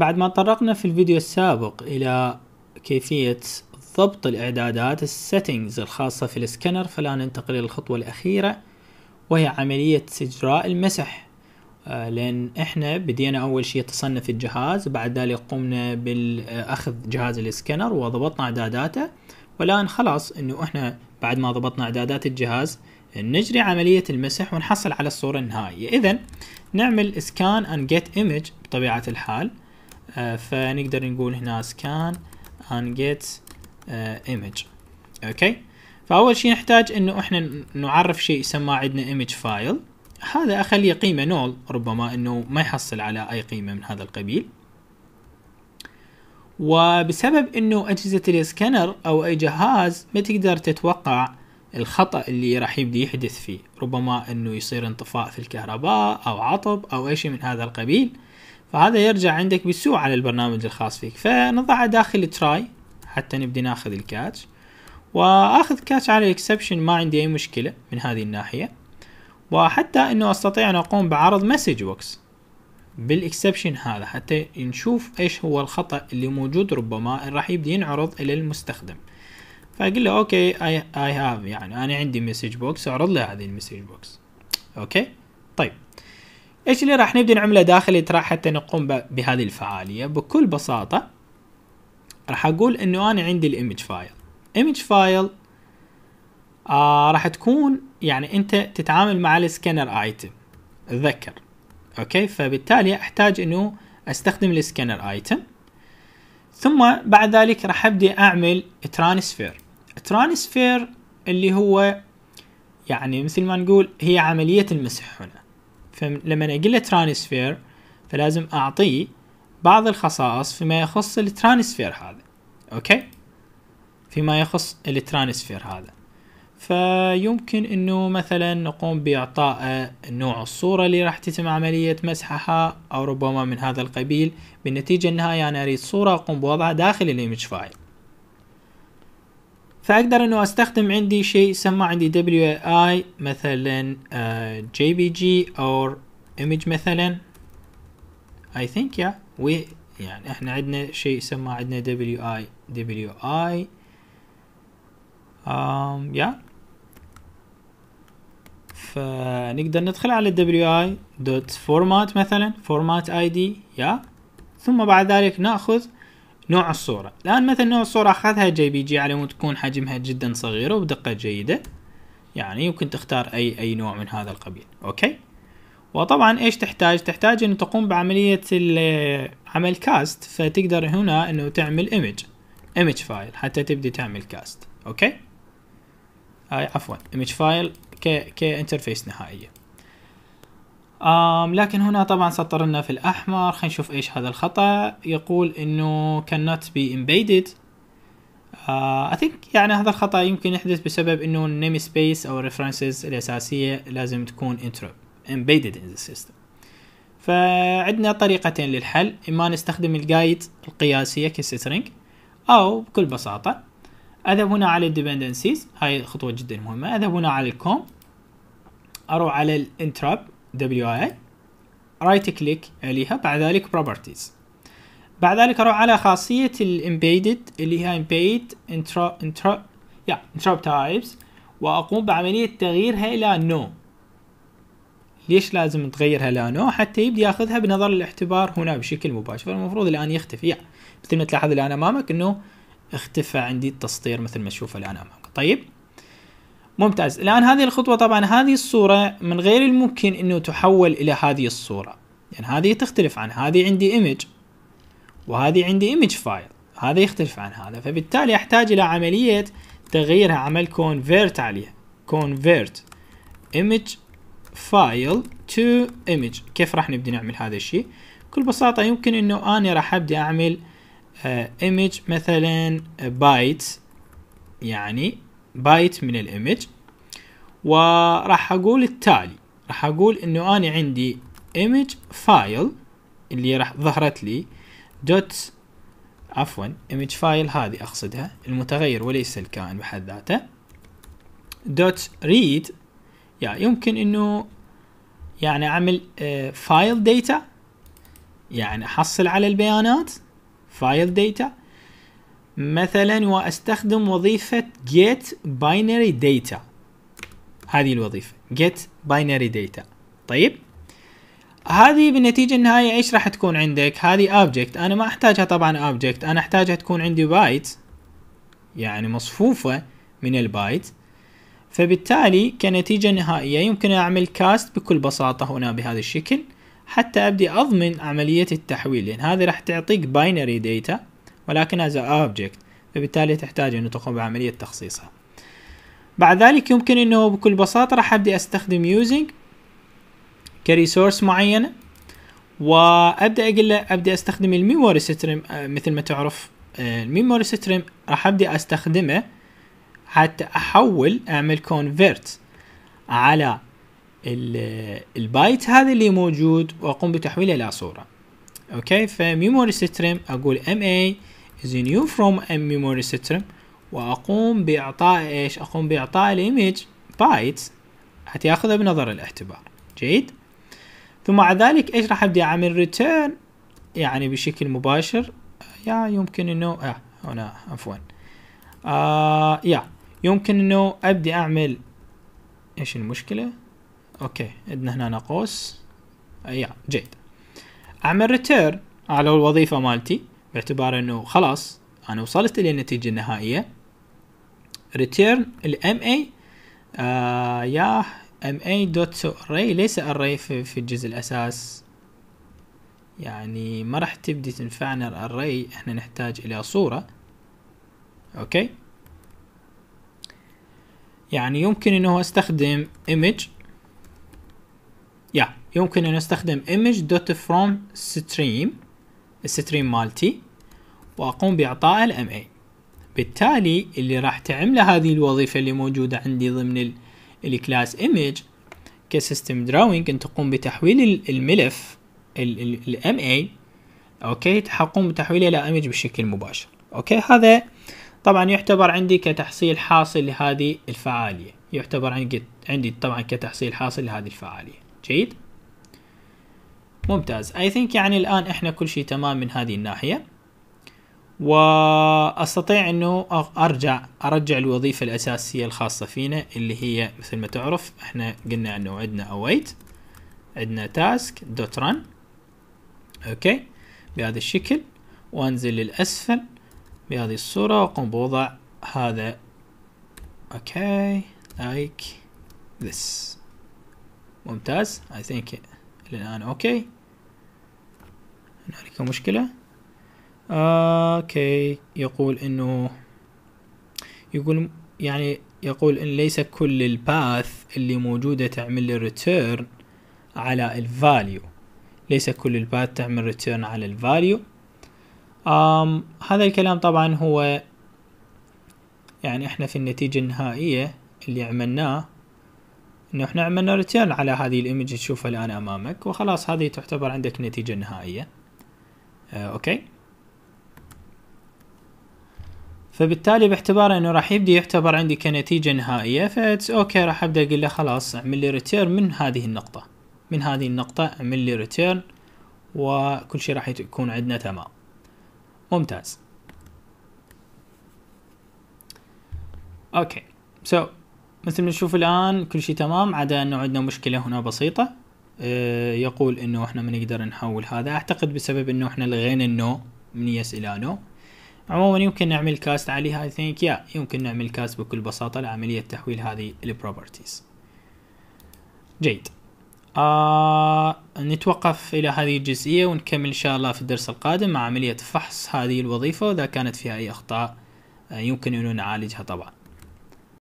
بعد ما تطرقنا في الفيديو السابق إلى كيفية ضبط الإعدادات السيتنجز الخاصة في السكانر فلا ننتقل إلى الخطوة الأخيرة وهي عملية إجراء المسح آه، لأن إحنا بدينا أول شيء تصنف الجهاز بعد ذلك قمنا بالأخذ جهاز السكانر وضبطنا إعداداته والآن خلاص إنه إحنا بعد ما ضبطنا إعدادات الجهاز نجري عملية المسح ونحصل على الصورة النهائية إذا نعمل سكان and get image بطبيعة الحال آه، فنقدر نقول هنا scan and get آه، image اوكي فاول شيء نحتاج انه احنا نعرف شيء يسمى عندنا image file هذا اخليه قيمه نول ربما انه ما يحصل على اي قيمه من هذا القبيل وبسبب انه اجهزه السكانر او اي جهاز ما تقدر تتوقع الخطا اللي راح يبدي يحدث فيه ربما انه يصير انطفاء في الكهرباء او عطب او اي شيء من هذا القبيل فهذا يرجع عندك بسوء على البرنامج الخاص فيك فنضعه داخل تراي حتى نبدي ناخذ الكاتش واخذ كاتش على الاكسبشن ما عندي اي مشكلة من هذه الناحية وحتى انه استطيع ان اقوم بعرض مسج بوكس بالاكسبشن هذا حتى نشوف ايش هو الخطأ اللي موجود ربما راح يبدي ينعرض الى المستخدم فاقول له اوكي اي هاف يعني انا عندي مسج بوكس اعرض له هذه المسج بوكس اوكي طيب ايش اللي راح نبدا نعمله داخلي ترى حتى نقوم بهذه الفعالية بكل بساطة راح اقول انه انا عندي الايمج فايل ايمج فايل آه راح تكون يعني انت تتعامل مع السكانر ايتم ذكر اوكي فبالتالي احتاج انه استخدم السكانر ايتم ثم بعد ذلك راح ابدي اعمل ترانسفير ترانسفير اللي هو يعني مثل ما نقول هي عملية المسح هنا فلما اقول له ترانسفير فلازم اعطيه بعض الخصائص فيما يخص الترانسفير هذا اوكي فيما يخص الترانسفير هذا فيمكن انه مثلا نقوم باعطاء نوع الصورة اللي راح تتم عملية مسحها او ربما من هذا القبيل بالنتيجة النهائية انا اريد صورة اقوم بوضعها داخل الايمج فايل فاقدر انه استخدم عندي شيء يسمى عندي WAI مثلا uh, JPG او image مثلا I think yeah we يعني احنا عندنا شيء يسمى عندنا WI WI um, yeah فنقدر ندخل على WI دوت فورمات مثلا فورمات ID yeah ثم بعد ذلك ناخذ نوع الصورة الآن مثلا نوع الصورة أخذها جي بي جي على أن تكون حجمها جدا صغيرة ودقة جيدة يعني يمكن تختار أي أي نوع من هذا القبيل أوكي وطبعا إيش تحتاج تحتاج أن تقوم بعملية عمل كاست فتقدر هنا أنه تعمل إيمج إيمج فايل حتى تبدي تعمل كاست أوكي هاي آه، عفوا إيمج فايل ك كانترفيس نهائية آم لكن هنا طبعا سطرنا في الأحمر خلينا نشوف إيش هذا الخطأ يقول إنه cannot be embedded آه I think يعني هذا الخطأ يمكن يحدث بسبب إنه name space أو references الأساسية لازم تكون embedded in the system فعندنا طريقتين للحل إما نستخدم الجايد القياسية كسترينج أو بكل بساطة أذهب هنا على dependencies هاي خطوة جدا مهمة أذهب هنا على الكوم أروح على الانتراب WI رايت كليك عليها بعد ذلك بروبرتيز بعد ذلك اروح على خاصية الامبيدد اللي هي embed intra types واقوم بعملية تغييرها الى no ليش لازم تغيرها الى نو حتى يبدي ياخذها بنظر الاعتبار هنا بشكل مباشر المفروض الان يختفي مثل ما تلاحظ الان امامك انه اختفى عندي التسطير مثل ما تشوفه الان امامك طيب ممتاز الآن هذه الخطوة طبعا هذه الصورة من غير الممكن أنه تحول إلى هذه الصورة يعني هذه تختلف عن هذه عندي إيمج وهذه عندي إيمج فايل هذا يختلف عن هذا فبالتالي أحتاج إلى عملية تغييرها عمل كونفيرت عليها كونفيرت ايمج فايل تو ايمج كيف راح نبدا نعمل هذا الشيء بكل بساطة يمكن انه انا راح ابدا اعمل ايمج آه، مثلا بايت يعني بايت من الايمج وراح اقول التالي راح اقول انه انا عندي image فايل اللي راح ظهرت لي دوت عفوا image فايل هذه اقصدها المتغير وليس الكائن بحد ذاته دوت read يا يمكن انه يعني اعمل فايل آه، داتا يعني احصل على البيانات فايل داتا مثلا واستخدم وظيفة get binary data هذه الوظيفة get binary data طيب هذه بالنتيجة النهائية ايش راح تكون عندك هذه object انا ما احتاجها طبعا object انا احتاجها تكون عندي بايت يعني مصفوفة من البايت فبالتالي كنتيجة نهائية يمكن أعمل كاست بكل بساطة هنا بهذا الشكل حتى أبدي أضمن عملية التحويل لأن هذه راح تعطيك باينري data ولكنها ذا object فبالتالي تحتاج أن تقوم بعملية تخصيصها بعد ذلك يمكن أنه بكل بساطة راح أبدأ أستخدم using كريسورس معينة وابدا اقول له ابدا استخدم الميموري ستريم آه، مثل ما تعرف آه، الميموري ستريم راح ابدا استخدمه حتى احول اعمل convert على آه، البايت هذا اللي موجود واقوم بتحويله الى صوره اوكي فميموري ستريم اقول ام اي is new from a memory system واقوم باعطاء ايش اقوم باعطاء الايمج بايتس هتاخذها بنظر الاعتبار جيد ثم بعد ذلك ايش راح ابدي اعمل ريتيرن يعني بشكل مباشر آه، يا يمكن انه اه هنا عفوا آه يا يمكن انه ابدي اعمل ايش المشكله اوكي عندنا هنا قوس آه يا جيد اعمل ريتيرن على الوظيفه مالتي باعتبار انه خلاص انا وصلت الى النتيجه النهائيه return ال MA آه يا MA دوت array ليس array في, في الجزء الاساس يعني ما راح تبدي تنفعنا الاري احنا نحتاج الى صورة اوكي يعني يمكن انه استخدم image يا يمكن ان استخدم image dot from stream الستريم مالتي واقوم باعطاء الام اي بالتالي اللي راح تعمله هذه الوظيفه اللي موجوده عندي ضمن الكلاس ايمج كسيستم دراوينج ان تقوم بتحويل الملف الام اي اوكي تقوم بتحويله الى ايمج بشكل مباشر اوكي هذا طبعا يعتبر عندي كتحصيل حاصل لهذه الفعاليه يعتبر عندي عندي طبعا كتحصيل حاصل لهذه الفعاليه جيد ممتاز اي ثينك يعني الان احنا كل شيء تمام من هذه الناحيه واستطيع انه ارجع ارجع الوظيفه الاساسيه الخاصه فينا اللي هي مثل ما تعرف احنا قلنا انه عندنا اويت عندنا تاسك دوت رن اوكي بهذا الشكل وانزل للاسفل بهذه الصوره واقوم بوضع هذا اوكي لايك ذس ممتاز اي ثينك الان اوكي هنالك مشكلة اوكي يقول انه يقول يعني يقول ان ليس كل الباث اللي موجودة تعمل لي ريتيرن على الفاليو ليس كل الباث تعمل ريتيرن على الفاليو أم هذا الكلام طبعا هو يعني احنا في النتيجة النهائية اللي عملناه انه احنا عملنا ريتيرن على هذه الايمج تشوفها الان امامك وخلاص هذه تعتبر عندك نتيجة نهائية آه، اوكي فبالتالي باعتبار انه راح يبدي يعتبر عندي كنتيجة نهائية فاتس اوكي راح ابدا اقول له خلاص اعمل لي ريتيرن من هذه النقطة من هذه النقطة اعمل لي ريتيرن وكل شيء راح يكون عندنا تمام ممتاز اوكي سو so, مثل ما نشوف الان كل شيء تمام عدا انه عندنا مشكلة هنا بسيطة آه، يقول انه احنا ما نقدر نحول هذا اعتقد بسبب انه احنا لغينا النو من يس الى نو عموما يمكن نعمل كاست عليها اي ثينك يا يمكن نعمل كاست بكل بساطه لعمليه تحويل هذه البروبرتيز جيد آه نتوقف الى هذه الجزئيه ونكمل ان شاء الله في الدرس القادم مع عمليه فحص هذه الوظيفه واذا كانت فيها اي اخطاء آه، يمكن انه نعالجها طبعا